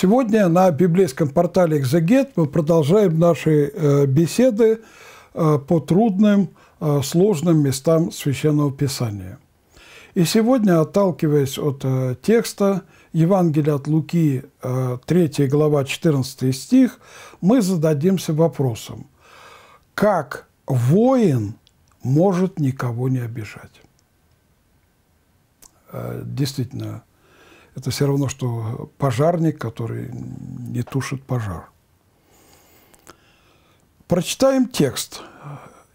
Сегодня на библейском портале «Экзегет» мы продолжаем наши э, беседы э, по трудным, э, сложным местам Священного Писания. И сегодня, отталкиваясь от текста Евангелия от Луки, 3 глава, 14 стих, мы зададимся вопросом, как воин может никого не обижать? Действительно, это все равно, что пожарник, который не тушит пожар. Прочитаем текст.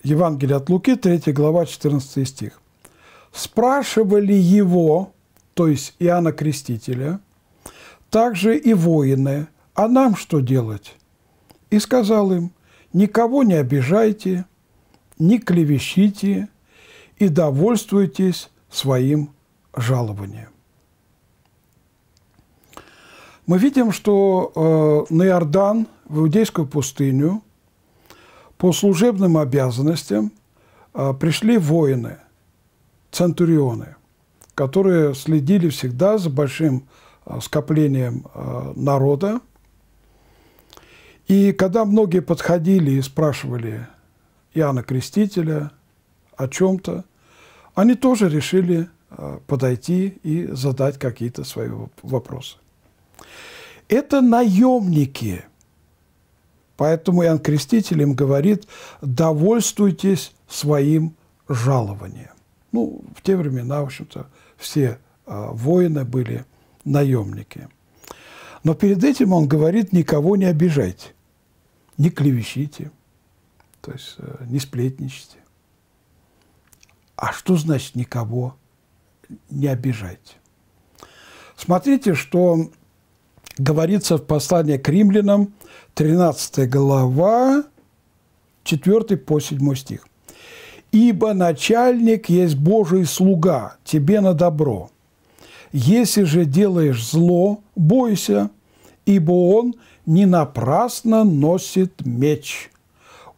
Евангелия от Луки, 3 глава, 14 стих. «Спрашивали его, то есть Иоанна Крестителя, также и воины, а нам что делать? И сказал им, никого не обижайте, не клевещите и довольствуйтесь своим жалованием мы видим, что э, на Иордан, в Иудейскую пустыню, по служебным обязанностям э, пришли воины, центурионы, которые следили всегда за большим э, скоплением э, народа. И когда многие подходили и спрашивали Иоанна Крестителя о чем-то, они тоже решили э, подойти и задать какие-то свои вопросы это наемники. Поэтому Иоанн Креститель им говорит, довольствуйтесь своим жалованием. Ну, в те времена, в общем-то, все э, воины были наемники. Но перед этим он говорит, никого не обижайте, не клевещите, то есть э, не сплетничайте. А что значит никого не обижайте? Смотрите, что говорится в послании к римлянам, 13 глава, 4 по 7 стих. «Ибо начальник есть Божий слуга, тебе на добро. Если же делаешь зло, бойся, ибо он не напрасно носит меч.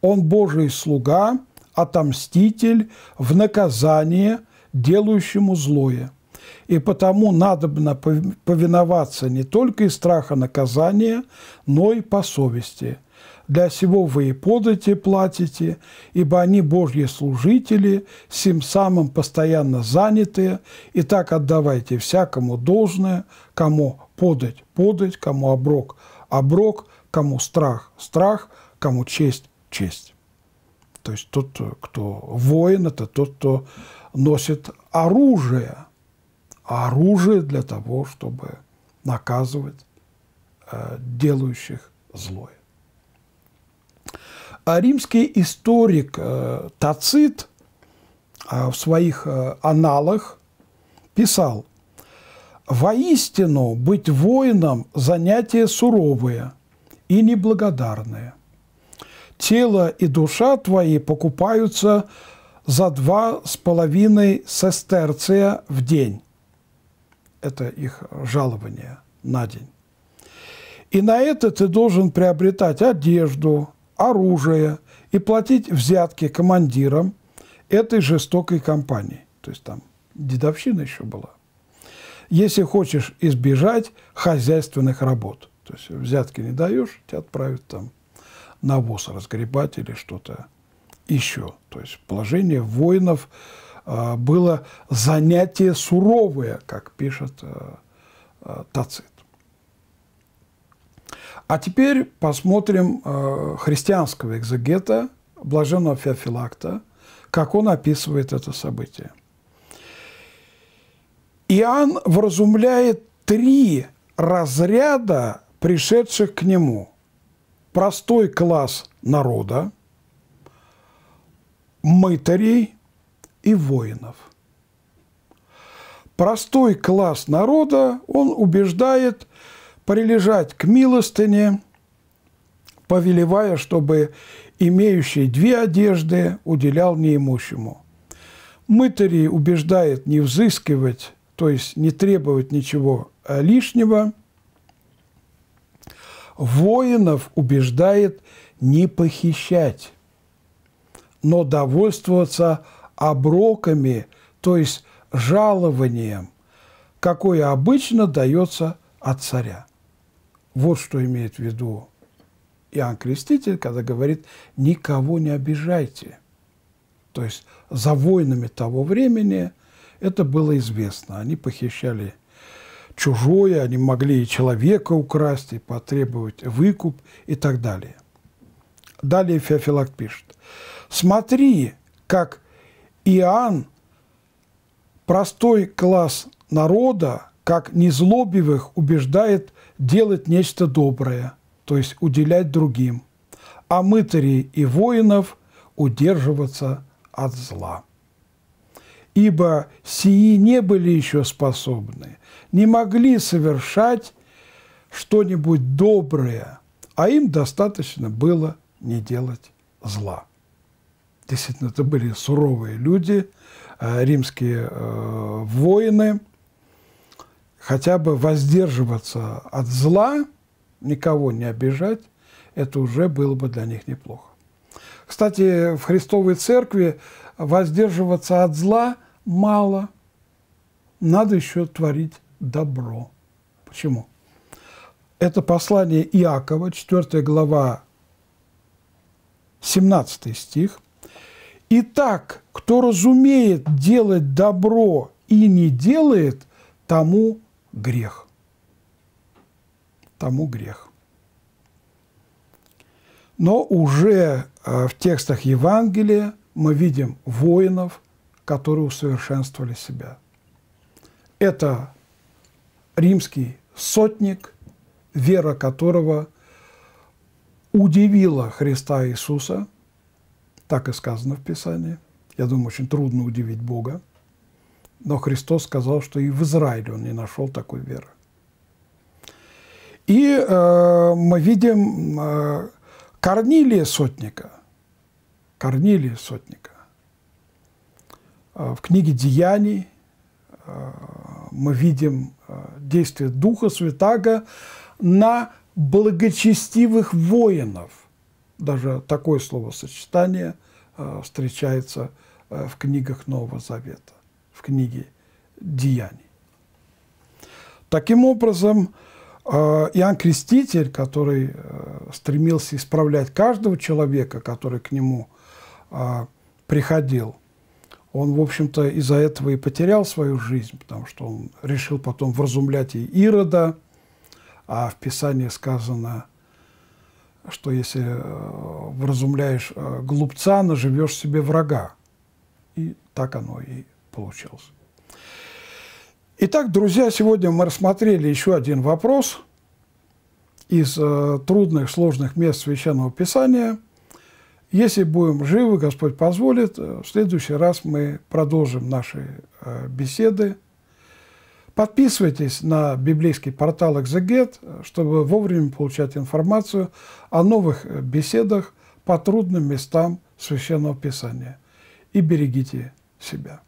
Он Божий слуга, отомститель в наказание делающему злое. И потому надобно повиноваться не только из страха наказания, но и по совести. Для сего вы и подати платите, ибо они Божьи служители, всем самым постоянно занятые, и так отдавайте всякому должное, кому подать – подать, кому оброк – оброк, кому страх – страх, кому честь – честь. То есть тот, кто воин, это тот, кто носит оружие – оружие для того, чтобы наказывать э, делающих злое. А римский историк э, Тацит э, в своих э, аналах писал, «Воистину быть воином – занятие суровое и неблагодарное. Тело и душа твои покупаются за два с половиной сестерция в день, это их жалование на день. И на это ты должен приобретать одежду, оружие и платить взятки командирам этой жестокой компании. То есть там дедовщина еще была. Если хочешь избежать хозяйственных работ, то есть взятки не даешь, тебя отправят там навоз разгребать или что-то еще. То есть положение воинов Э, было занятие суровое, как пишет э, э, Тацит. А теперь посмотрим христианского экзегета, блаженного Феофилакта, как он описывает это событие. Иоанн вразумляет три разряда пришедших к нему. Простой класс народа, мытарей, и воинов. Простой класс народа он убеждает прилежать к милостыне, повелевая, чтобы имеющий две одежды уделял неимущему. Мытари убеждает не взыскивать, то есть не требовать ничего лишнего. Воинов убеждает не похищать, но довольствоваться оброками, то есть жалованием, какое обычно дается от царя. Вот что имеет в виду Иоанн Креститель, когда говорит «никого не обижайте». То есть за войнами того времени это было известно. Они похищали чужое, они могли и человека украсть, и потребовать выкуп и так далее. Далее Феофилакт пишет. «Смотри, как Иоанн простой класс народа, как незлобивых, убеждает делать нечто доброе, то есть уделять другим, а мытарей и воинов удерживаться от зла. Ибо сии не были еще способны, не могли совершать что-нибудь доброе, а им достаточно было не делать зла. Действительно, это были суровые люди, э, римские э, воины. Хотя бы воздерживаться от зла, никого не обижать, это уже было бы для них неплохо. Кстати, в Христовой Церкви воздерживаться от зла мало. Надо еще творить добро. Почему? Это послание Иакова, 4 глава, 17 стих. Итак, кто разумеет делать добро и не делает, тому грех. Тому грех. Но уже э, в текстах Евангелия мы видим воинов, которые усовершенствовали себя. Это римский сотник, вера которого удивила Христа Иисуса – так и сказано в Писании. Я думаю, очень трудно удивить Бога. Но Христос сказал, что и в Израиле он не нашел такой веры. И э, мы видим э, Корнилия Сотника. Корнилия Сотника. Э, в книге «Деяний» э, мы видим э, действие Духа Святаго на благочестивых воинов – даже такое словосочетание э, встречается э, в книгах Нового Завета, в книге «Деяний». Таким образом, э, Иоанн Креститель, который стремился исправлять каждого человека, который к нему приходил, он, в общем-то, из-за этого и потерял свою жизнь, потому что он решил потом вразумлять и Ирода, а в Писании сказано – что если э, вразумляешь э, глупца, наживешь себе врага. И так оно и получилось. Итак, друзья, сегодня мы рассмотрели еще один вопрос из э, трудных, сложных мест Священного Писания. Если будем живы, Господь позволит, в следующий раз мы продолжим наши беседы – Подписывайтесь на библейский портал Exeget, чтобы вовремя получать информацию о новых э, беседах по трудным местам Священного Писания. И берегите себя.